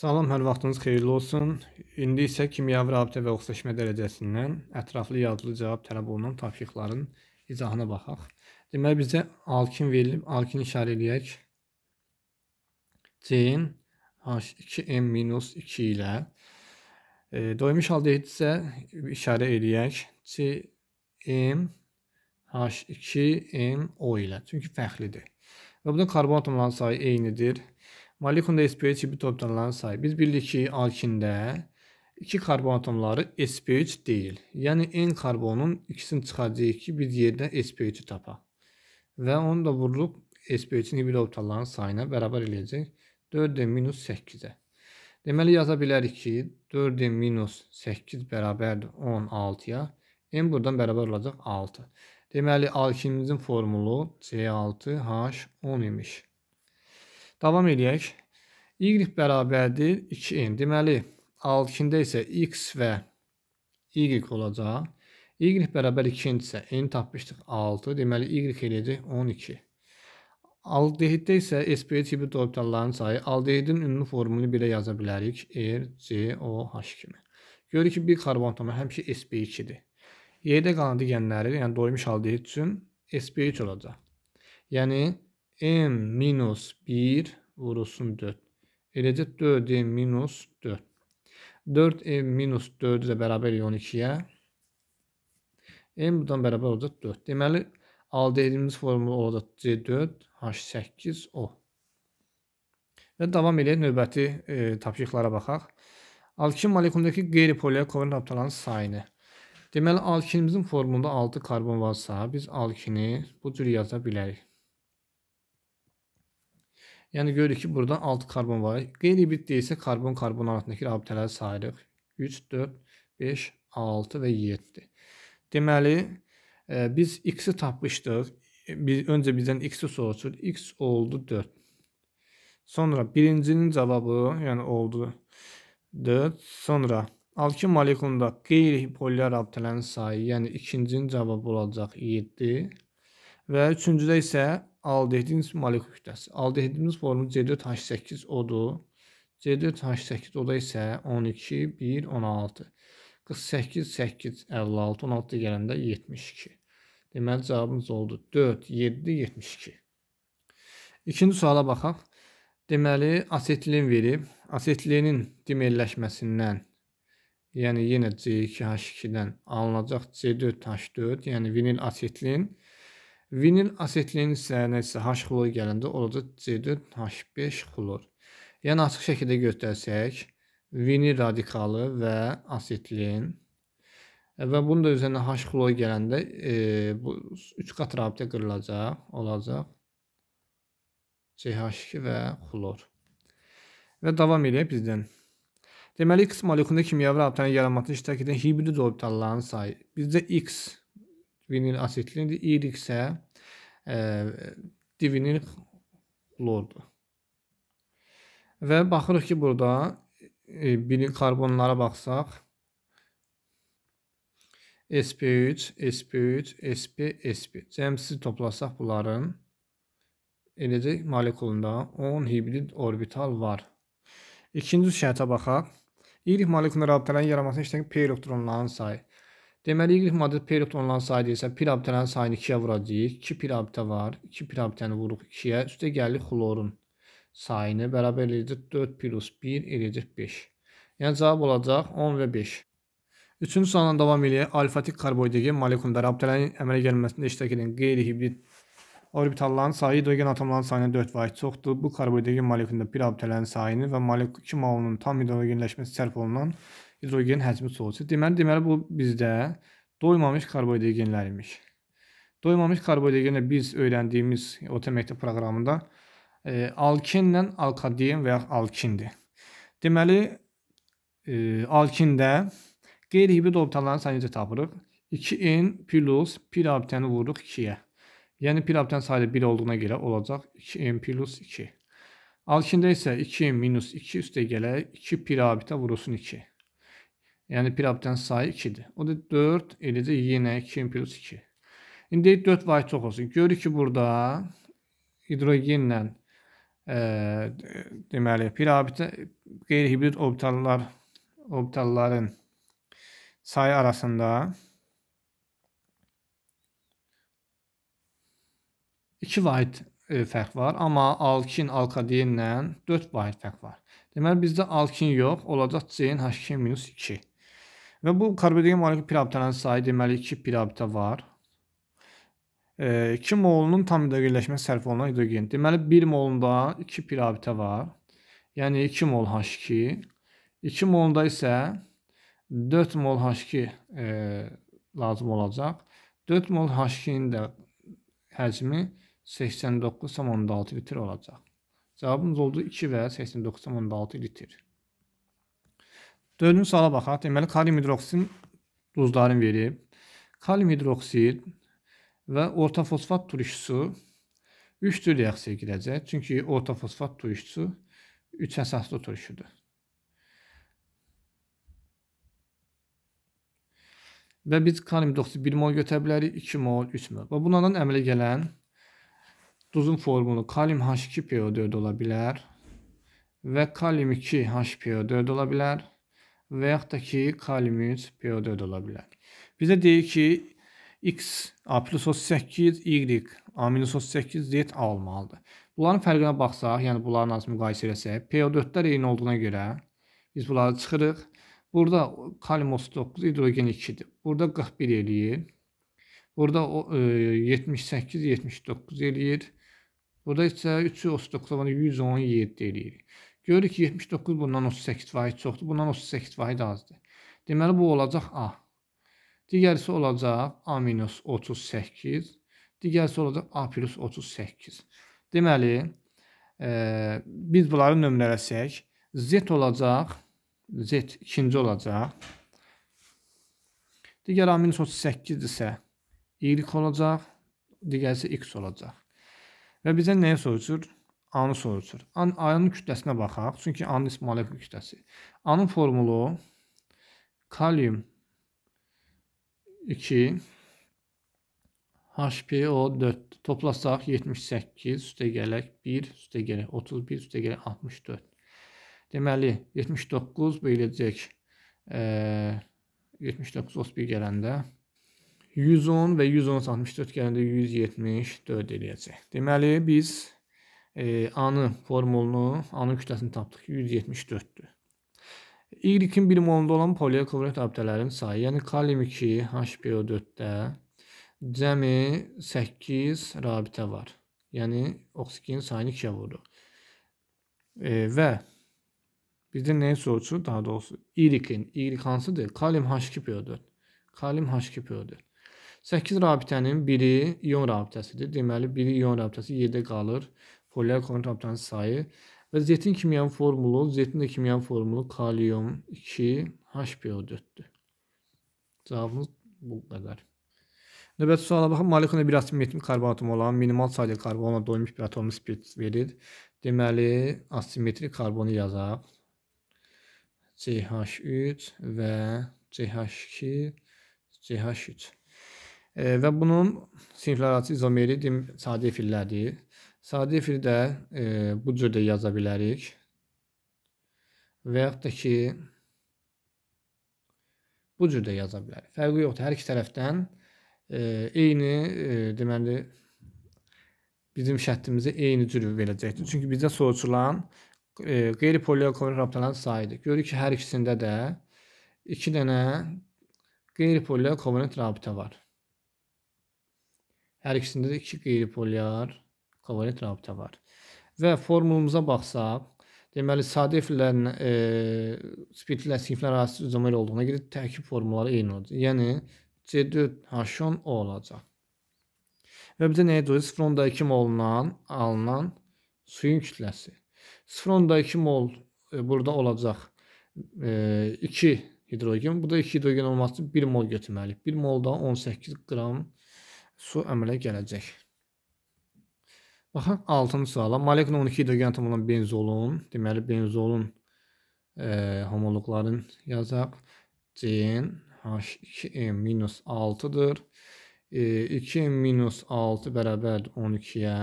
Salam, hər vaxtınız xeyirli olsun. İndi isə kimyəvi rabitə və oxşaşma dərəcəsindən ətraflı yazılı cavab tələb olunan tapşırıqların izahına baxaq. Deməli bizə alkin verilib, alkin işarə eləyək. CN H2N-2 ilə e, doymuş aldehid isə işarə eləyək CM H2MO ilə. Çünki fərqlidir. Və bunun karbon atomunun sayı eynidir. Molekunda SP3 bir orqanların sayı. Biz bildik ki, alkində 2 karbon atomları SP3 deyil. Yəni N karbonun ikisini çıxaracağıq ki, bir yerdən SP3-ü tapaq. Və onu da vurulub SP3-ün hibrid orbitallarının sayına bərabər eləyəcək 4D-8-ə. Deməli yaza bilərik ki, 4D-8 bərabərdir 16-ya. N buradan bərabər olacaq 6. Deməli alkimimizin formulu C6H10 imiş. Davam eləyək. Y bərabərdir 2n. Deməli, 6-kində isə x və y olacaq. Y bərabər 2-dirsə, n tapmışdıq 6. Deməli, y eləyəcək 12. Aldehiddə isə SP tipi orbitalların sayı aldehidin ümumi formülünü belə yaza bilərik. R, C, O, H kimi. Görürük ki, bir karbon atomu həmişə SP2-dir. Yerdə qalan digənləri, yəni doymuş aldehid üçün SP3 olacaq. Yəni M minus 1 vurulsun 4. Eləcə 4e minus 4. 4e minus 4 ilə bərabər 12-yə. M buradan bərabər olacaq 4. Deməli, əldə etdiyimiz formula olacaq C4, H8, O. Və davam edək növbəti e, tapşırıqlara baxaq. Alkin molekulundakı qeyri-poliyə kovalent aptalanın sayını. Deməli, alkinimizin formunda 6 karbon varsa, biz alkini bu cür yaza bilərik. Yəni görürük ki, buradan 6 karbon var. Qeyri-ibiddə isə karbon-karbon arasındakı rabitələri sayırıq. 3, 4, 5, 6 və 7. Deməli, ə, e, biz x-i tapmışdıq. E, biz, öncə bizdən x-i soruşur. x oldu 4. Sonra birincinin cavabı, yəni oldu 4. Sonra alkin molekulunda qeyri-polyar rabitələrin sayı, yəni ikincinin cavabı olacaq 7. Və üçüncüdə isə aldehidin molekul kütləsi. Aldehidimiz formu C4H8-odur. C4H8-oda isə 12, 1, 16. 48, 8, 56, 16 gələndə 72. Deməli, cavabımız oldu 4, 7, 72. İkinci suala baxaq. Deməli, asetilin verib, asetilinin dimerləşməsindən, yəni yenə C2H2-dən alınacaq C4H4, yəni vinil asetilin Vinil asetilin hissələrinə isə H xlor gələndə orada C4H5 xlor. Yəni açıq şəkildə göstərsək, vinil radikalı və asetilin və bunun da üzərinə H xlor gələndə e, bu 3 qat rabitə qırılacaq, olacaq. CH2 və xlor. Və davam edək bizdən. Deməli, X molekunda kimyəvi rabitənin yaranmasına iştirak edən hibrid orbitalların sayı. Bizdə X vinil asidli. İr isə e, divinil xlordur. Və baxırıq ki, burada e, bir karbonlara baxsaq SP3, SP3, SP, SP. Cəmsi toplasaq bunların eləcə molekulunda 10 hibrid orbital var. İkinci şərtə baxaq. İrik molekulunda rabitələrin yaranmasına işləyən p elektronların sayı. Deməli, y model periyod olunan sayda isə pir abitələrin sayını 2-yə vuracağıq. 2 pir abitə var. 2 pir abitəni vuruq 2-yə. Üstə gəlir xlorun sayını. Bərabər eləyəcək 4 plus 1 eləyəcək 5. Yəni cavab olacaq 10 və 5. Üçüncü sualla davam eləyək. Alfatik karboidegi molekullar abitələrin əmələ gəlməsində iştirak edən qeyri-hibrid orbitalların sayı hidrogen atomların sayına 4 vahid çoxdur. Bu karboidegi molekulda pir abitələrin sayını və molekul 2 molunun tam hidrogenləşməsi sərf olunan hidrogen həcmi çoxdur. Deməli, deməli bu bizdə doymamış karbohidrogenlər imiş. Doymamış karbohidrogenlə biz öyrəndiyimiz orta məktəb proqramında e, alkinlə alkadiyen və ya alkindir. Deməli, e, alkində qeyri-hibrid orbitallarını necə tapırıq? 2n plus pi rabitəni vururuq 2-yə. Yəni pi rabitanın sayı 1 olduğuna görə olacaq 2n plus 2. Alkində isə 2 minus 2 üstə gələk 2 pi rabitə vurulsun 2. Yəni 1 abdən sayı 2-dir. O da 4, eləcə yenə 2 plus 2. İndi 4 vay çox olsun. Görürük ki, burada hidrogenlə e, deməli, pirabitə qeyri-hibrid orbitallar orbitalların sayı arasında 2 vayt e, fərq var, amma alkin alkadiyenlə 4 vayt fərq var. Deməli bizdə alkin yox, olacaq CN H2-2. Və bu karbodigen molekulü pirabitələrin sayı deməli 2 pirabitə var. 2 molunun tam hidrogenləşməsi sərf olunan hidrogen. Deməli 1 molunda 2 pirabitə var. Yəni 2 mol H2. 2 molda isə 4 mol H2 e, lazım olacaq. 4 mol H2-nin də həcmi 89,6 litr olacaq. Cavabımız oldu 2 və 89,6 litr. Dördüncü suala baxaq. Deməli, kalium hidroksidin duzlarını verib. Kalium hidroksid və orta fosfat turşusu 3-cür reaksiyaya girəcək. Çünki orta fosfat turşusu 3 əsaslı turşudur. Və biz kalium hidroksidi 1 mol götürə bilərik, 2 mol, 3 mol. Və bunlardan əmələ gələn duzun formulu kalium H2PO4 ola bilər və kalium 2 HPO4 ola bilər və yaxud da ki, kolimit period ola bilər. Bizə deyir ki, x a plus 38, y a minus 38, z a olmalıdır. Bunların fərqinə baxsaq, yəni bunların arası müqayisə eləsək, PO4-lər eyni olduğuna görə biz bunları çıxırıq. Burada kalimos 9, hidrogen 2-dir. Burada 41 eləyir. Burada o, e, 78, 79 eləyir. Burada isə 3 39 117 eləyir. Görürük ki, 79 bundan 38 faiz çoxdur, bundan 38 faiz azdır. Deməli, bu olacaq A. Digərisi olacaq A minus 38, digərisi olacaq A plus 38. Deməli, e, biz bunları nömrələsək, Z olacaq, Z ikinci olacaq. Digər A minus 38-dirsə, Y olacaq, digərisi X olacaq. Və bizə nəyə soruşur? A-nı soruşur. A-nın kütləsinə baxaq, çünki A-nın molekul kütləsi. A-nın formulu kalium 2 HPO4 toplasaq 78 üstə gələk 1 üstə gələk 31 üstə gələk 64. Deməli 79 böləcək e, 79 31 gələndə 110 və 110 64 gələndə 174 eləyəcək. Deməli biz e, anı formulunu, anı kütləsini tapdıq ki, 174-dür. Y-in bir molunda olan poliaklorat abidələrin sayı, yəni kalium 2 HPO4-də cəmi 8 rabitə var. Yəni oksigenin sayını 2-yə vururuq. E, və bizdə nəyə soruşur? Daha doğrusu Y-in, Y hansıdır? Kalium H2PO4. Kalium H2PO4. 8 rabitənin biri ion rabitəsidir. Deməli, biri ion rabitəsi 7 qalır foliar kontraptan sayı və zetin kimyan formulu, zetin də kimyan formulu kalium 2 HPO4-dür. Cavabımız bu qədər. Növbəti suala baxın, molekulada bir asimetrik karbonatom olan minimal sayda karbonla doymuş bir atomu spirt verir. Deməli, asimetrik karbonu yazaq. CH3 və CH2, CH3. E, və bunun siniflərarası izomeri sadə efillərdir. Sadə efirdə e, bu cür də yaza bilərik. Və yaxud da ki bu cür də yaza bilərik. Fərqi yoxdur. Hər iki tərəfdən e, eyni e, deməli bizim şərtimizə eyni cür verəcəkdir. Çünki bizə soruşulan e, qeyri-polioklorid rabitələrin sayıdır. Görürük ki, hər ikisində də 2 iki dənə qeyri-polioklorid rabitə var. Hər ikisində də 2 qeyri-poliar kovalet rabitə var. Və formulumuza baxsaq, deməli sadiflərin e, spirtlə siniflər arası cəmil olduğuna görə tərkib formulları eyni olacaq. Yəni C4H10 O olacaq. Və bizə nəyə görə 0.2 mol-dan alınan suyun kütləsi. 0.2 mol e, burada olacaq e, 2 hidrogen. Bu da 2 hidrogen olması 1 mol götürməli. 1 molda 18 qram su əmələ gələcək. Baxaq 6-cı suala. Molekul 12 hidrogen atom olan benzolun, deməli benzolun e, homoloqlarını yazaq. CN H2M minus 6-dır. E, 2M minus 6 bərabərdir 12-yə.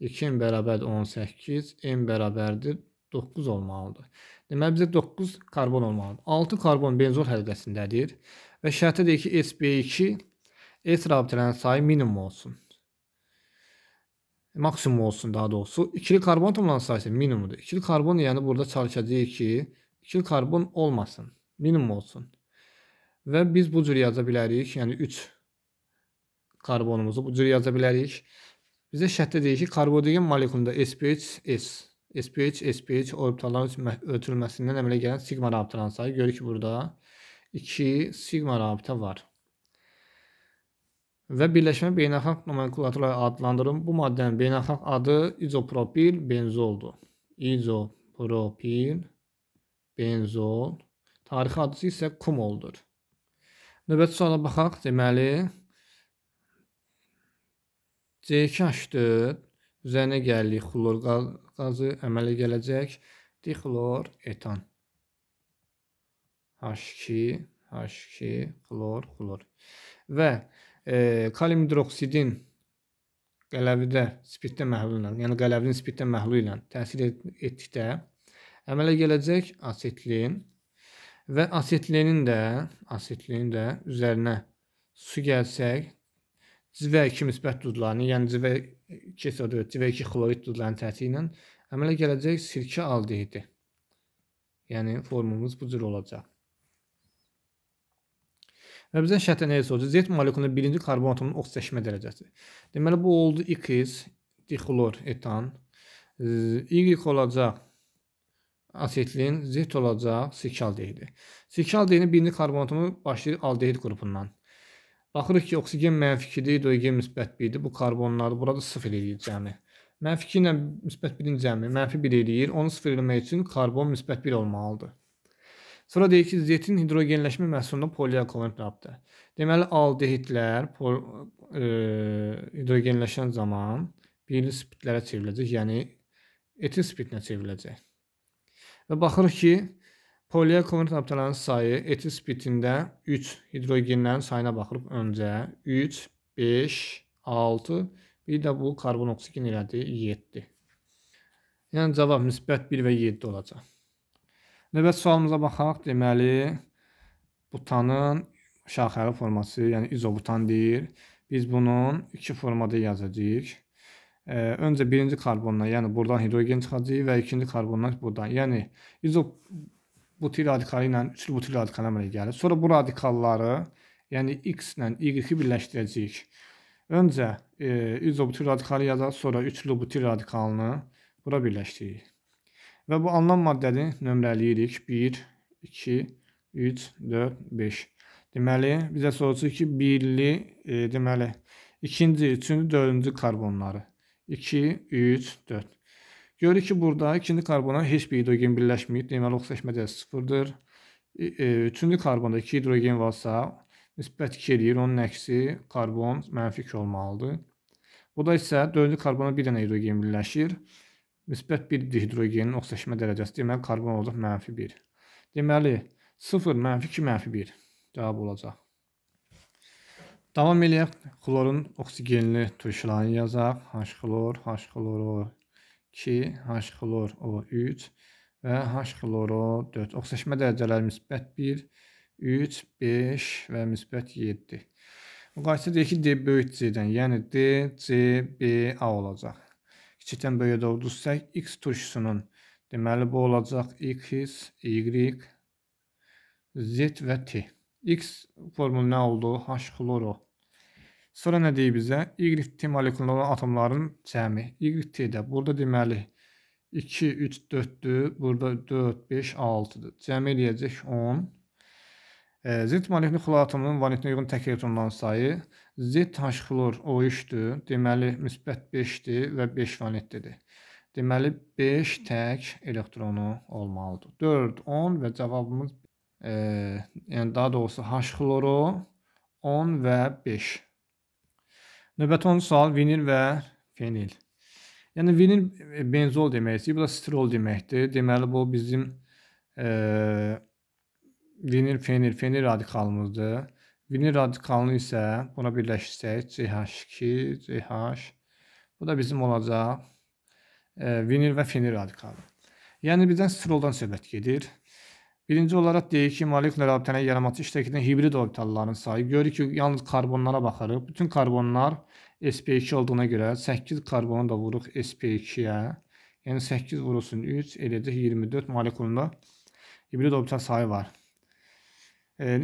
2M bərabərdir 18. M bərabərdir 9 olmalıdır. Deməli, bizə 9 karbon olmalıdır. 6 karbon benzol həlqəsindədir və şərtə deyir ki, SB2 S rabitələrin sayı minimum olsun maksimum olsun daha doğrusu. İkili karbon tamamlanan sayısı minimumdur. İkili karbon yəni burada çalışacağıq ki, ikili karbon olmasın, minimum olsun. Və biz bu cür yaza bilərik, yəni 3 karbonumuzu bu cür yaza bilərik. Bizə şərtdə deyir ki, karbodigen molekulunda SPHS, SPH, SPH orbitalların ölçülməsindən əmələ gələn sigma rabitənin sayı görürük ki, burada 2 sigma rabitə var və Birləşmə Beynəlxalq Nomenklatura adlandırılır. Bu maddənin beynəlxalq adı izopropil benzoldur. İzopropil benzol. Tarixi adı isə kumoldur. Növbəti suala baxaq. Deməli CH4 üzərinə gəlirik. Xlor qazı əmələ gələcək. Dixlor etan. H2 H2 xlor xlor. Və e, kalium hidroksidin qələvidə spirtdə məhlul ilə, yəni qələvin spirtdə məhlul ilə təsir et etdikdə əmələ gələcək asetlin və asetlinin də asetlinin də üzərinə su gəlsək civə 2 müsbət duzlarını, yəni civə 2 soda, civə 2 xlorid duzlarının təsiri ilə əmələ gələcək sirkə aldehidi. Yəni formumuz bu cür olacaq. Və bizə şərtdə necə olacaq? Zeyt molekulunda birinci karbon atomunun oksidləşmə dərəcəsi. Deməli bu oldu X, dixlor etan. Y olacaq asetlin, Z olacaq sikaldehidi. Sikaldehidin birinci karbon atomu başlayır aldehid qrupundan. Baxırıq ki, oksigen mənfi 2-dir, hidrogen müsbət 1-dir. Bu karbonları burada 0 eləyir cəmi. Mənfi 2 ilə müsbət 1-in cəmi mənfi 1 eləyir. Onu 0 eləmək üçün karbon müsbət 1 olmalıdır. Sonra deyir ki, zetin hidrogenləşmə məhsulunda poliakolonit rabitə. Deməli, aldehidlər pol, e, hidrogenləşən zaman birinci spirtlərə çevriləcək, yəni etil spirtinə çevriləcək. Və baxırıq ki, poliakolonit rabitələrin sayı etil spirtində 3 hidrogenlərin sayına baxırıq öncə 3, 5, 6, bir də bu karbon oksigen elədi 7. Yəni cavab müsbət 1 və 7 olacaq. Növbəti sualımıza baxaq. Deməli, butanın şaxəli forması, yəni izobutan deyir. Biz bunun iki formada yazacağıq. E, öncə birinci karbondan, yəni buradan hidrogen çıxacaq və ikinci karbondan buradan. Yəni izobutil radikalı ilə üçlü butil radikalı əmələ gəlir. Sonra bu radikalları, yəni x ilə y-i birləşdirəcəyik. Öncə e, izobutil radikalı yazarıq, sonra üçlü butil radikalını bura birləşdiririk. Və bu anlam maddəni nömrələyirik. 1, 2, 3, 4, 5. Deməli, bizə soruşur ki, birli, e, deməli, ikinci, üçüncü, dördüncü karbonları. 2, 3, 4. Görürük ki, burada ikinci karbona heç bir hidrogen birləşməyib. Deməli, oksidaşmə dərəcəsi 0-dır. E, e, üçüncü karbonda 2 hidrogen varsa, nisbət 2 eləyir. Onun əksi karbon mənfi 2 olmalıdır. Bu da isə dördüncü karbona bir dənə hidrogen birləşir müsbət 1 dihidrogenin oksidaşmə dərəcəsi deməli karbon olacaq mənfi 1. Deməli 0 mənfi 2 mənfi 1 cavab olacaq. Davam eləyək. Xlorun oksigenli turşularını yazaq. H-xlor, H-xloro 2, H-xlor O3 və H-xloro 4. Oksidaşmə dərəcələri müsbət 1, 3, 5 və müsbət 7. Müqayisə deyir ki, D böyük C-dən, yəni D, C, B, A olacaq. 2-dən böyük oldursa x tuşusunun deməli bu olacaq x, y, z və t. X formulu nə oldu? H-kloro. Sonra nə deyir bizə? Y-t molekulunda olan atomların cəmi. Y-t-də burada deməli 2, 3, 4-dür. Burada 4, 5, 6-dır. Cəmi eləyəcək 10. Zidd molekuli xloratının valentinə uyğun tək elektronların sayı zidd H-xlor OH-dür. Deməli müsbət 5-dir və 5 valentlidir. Deməli 5 tək elektronu olmalıdır. 4, 10 və cavabımız e, yəni daha doğrusu H-xloro 10 və 5. Növbəti 10 sual vinil və fenil. Yəni vinil benzol deməkdir. Bu da strol deməkdir. Deməli bu bizim eee vinil fenil fenil radikalımızdır. Vinil radikalını isə buna birləşdirsək CH2, CH. Bu da bizim olacaq e, vinil və fenil radikalı. Yəni birdən stroldan söhbət gedir. Birinci olaraq deyir ki, molekulə rabitənin yaranması iştirakında hibrid orbitalların sayı. Görürük ki, yalnız karbonlara baxırıq. Bütün karbonlar sp2 olduğuna görə 8 karbonu da vuruq sp2-yə. Yəni 8 vurulsun 3 eləcək 24 molekulunda hibrid orbital sayı var.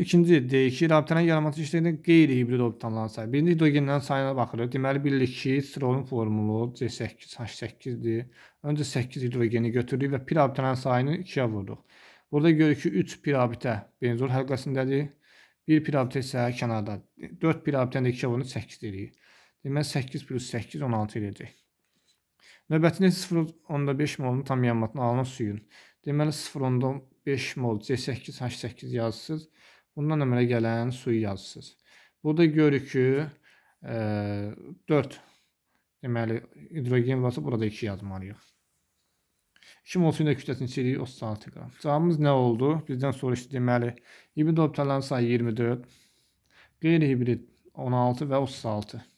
İkinci, D2 rabitənin yaranması işləyində qeyri-hibrid orbitallara sayı. Birinci hidrogenlərin sayına baxırıq. Deməli, bilirik ki, sirolun formulu C8H8-dir. Öncə 8 hidrogeni götürdük və pi rabitələrin sayını 2-yə vurduq. Burada görürük ki, 3 pi rabitə benzol həlqəsindədir. 1 pi rabitə isə kənardadır. 4 pi rabitəni də 2-yə vurduq, 8 deyirik. Deməli, 8 plus 8, 16 edəcək. Növbətində 0.5 molunu tam yanmatına alınan suyun. Deməli, 0.5 5 mol C8H8 yazısınız. Bundan əmələ gələn suyu yazısınız. Burada görürük e, ki, ə, 4 deməli hidrogen varsa burada 2 yazmalıyıq. 2 mol suyun da kütləsini çiliyi 36 qram. Cavabımız nə oldu? Bizdən sonra işte deməli hibrid orbitalların sayı 24, qeyri-hibrid 16 və 36.